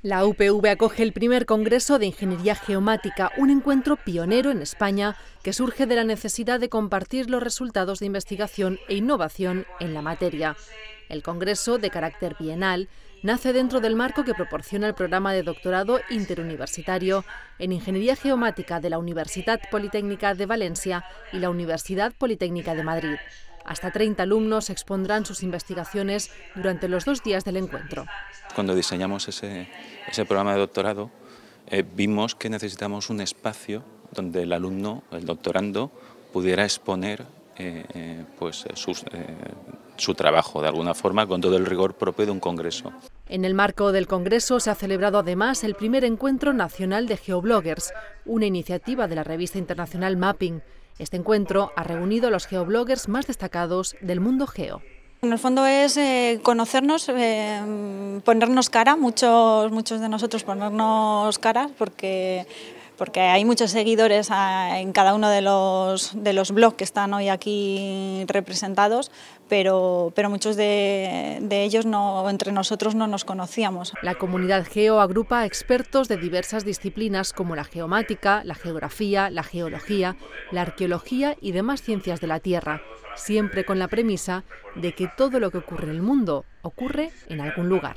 La UPV acoge el primer Congreso de Ingeniería Geomática, un encuentro pionero en España que surge de la necesidad de compartir los resultados de investigación e innovación en la materia. El Congreso, de carácter bienal, nace dentro del marco que proporciona el programa de doctorado interuniversitario en Ingeniería Geomática de la Universidad Politécnica de Valencia y la Universidad Politécnica de Madrid. Hasta 30 alumnos expondrán sus investigaciones durante los dos días del encuentro. Cuando diseñamos ese, programa de doctorado, eh, vimos que necesitamos un espacio donde el alumno, el doctorando, pudiera exponer eh, eh, pues, su trabajo de alguna forma con todo el rigor propio de un congreso. En el marco del Congreso se ha celebrado además el primer encuentro nacional de geobloggers, una iniciativa de la revista internacional Mapping. Este encuentro ha reunido a los geobloggers más destacados del mundo geo. En el fondo es eh, conocernos, eh, ponernos cara, muchos, muchos de nosotros ponernos cara porque porque hay muchos seguidores ah, en cada uno de los, de los blogs que están hoy aquí representados, pero, pero muchos de, ellos no, entre nosotros no nos conocíamos. La comunidad geo agrupa expertos de diversas disciplinas como la geomática, la geografía, la geología, la arqueología y demás ciencias de la Tierra, siempre con la premisa de que todo lo que ocurre en el mundo ocurre en algún lugar.